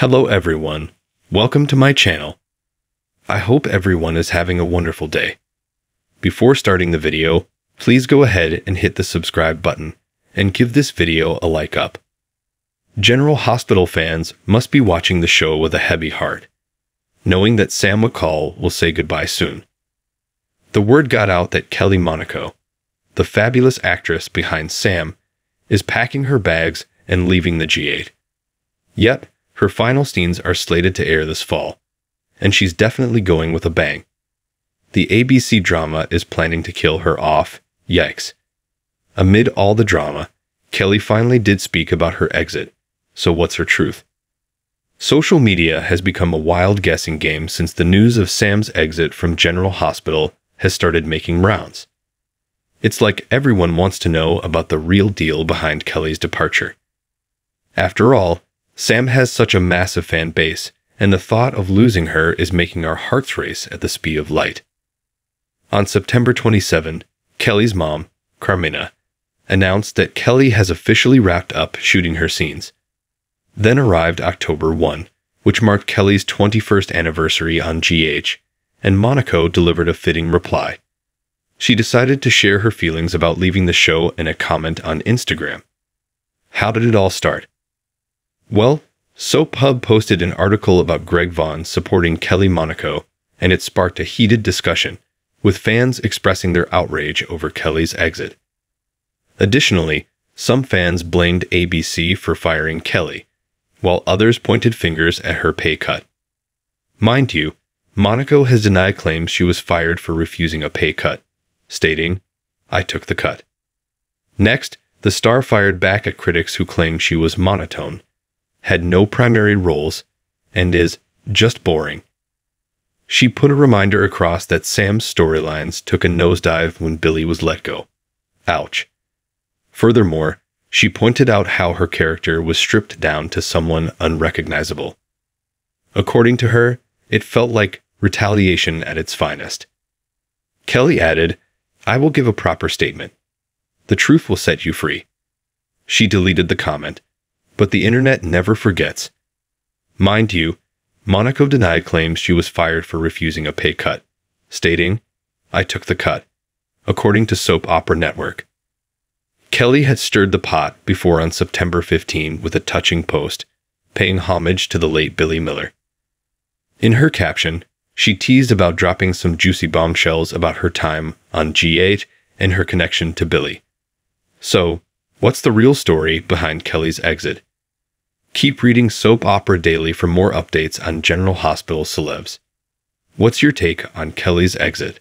Hello everyone. Welcome to my channel. I hope everyone is having a wonderful day. Before starting the video, please go ahead and hit the subscribe button and give this video a like up. General Hospital fans must be watching the show with a heavy heart, knowing that Sam McCall will say goodbye soon. The word got out that Kelly Monaco, the fabulous actress behind Sam, is packing her bags and leaving the G8. Yep, her final scenes are slated to air this fall, and she's definitely going with a bang. The ABC drama is planning to kill her off. Yikes. Amid all the drama, Kelly finally did speak about her exit. So, what's her truth? Social media has become a wild guessing game since the news of Sam's exit from General Hospital has started making rounds. It's like everyone wants to know about the real deal behind Kelly's departure. After all, Sam has such a massive fan base, and the thought of losing her is making our hearts race at the speed of light. On September 27, Kelly's mom, Carmina, announced that Kelly has officially wrapped up shooting her scenes. Then arrived October 1, which marked Kelly's 21st anniversary on GH, and Monaco delivered a fitting reply. She decided to share her feelings about leaving the show in a comment on Instagram. How did it all start? Well, SoapHub posted an article about Greg Vaughn supporting Kelly Monaco, and it sparked a heated discussion, with fans expressing their outrage over Kelly's exit. Additionally, some fans blamed ABC for firing Kelly, while others pointed fingers at her pay cut. Mind you, Monaco has denied claims she was fired for refusing a pay cut, stating, I took the cut. Next, the star fired back at critics who claimed she was monotone had no primary roles, and is just boring. She put a reminder across that Sam's storylines took a nosedive when Billy was let go. Ouch. Furthermore, she pointed out how her character was stripped down to someone unrecognizable. According to her, it felt like retaliation at its finest. Kelly added, I will give a proper statement. The truth will set you free. She deleted the comment, but the internet never forgets. Mind you, Monaco denied claims she was fired for refusing a pay cut, stating, I took the cut, according to Soap Opera Network. Kelly had stirred the pot before on September 15 with a touching post, paying homage to the late Billy Miller. In her caption, she teased about dropping some juicy bombshells about her time on G8 and her connection to Billy. So, What's the real story behind Kelly's exit? Keep reading Soap Opera Daily for more updates on General Hospital celebs. What's your take on Kelly's exit?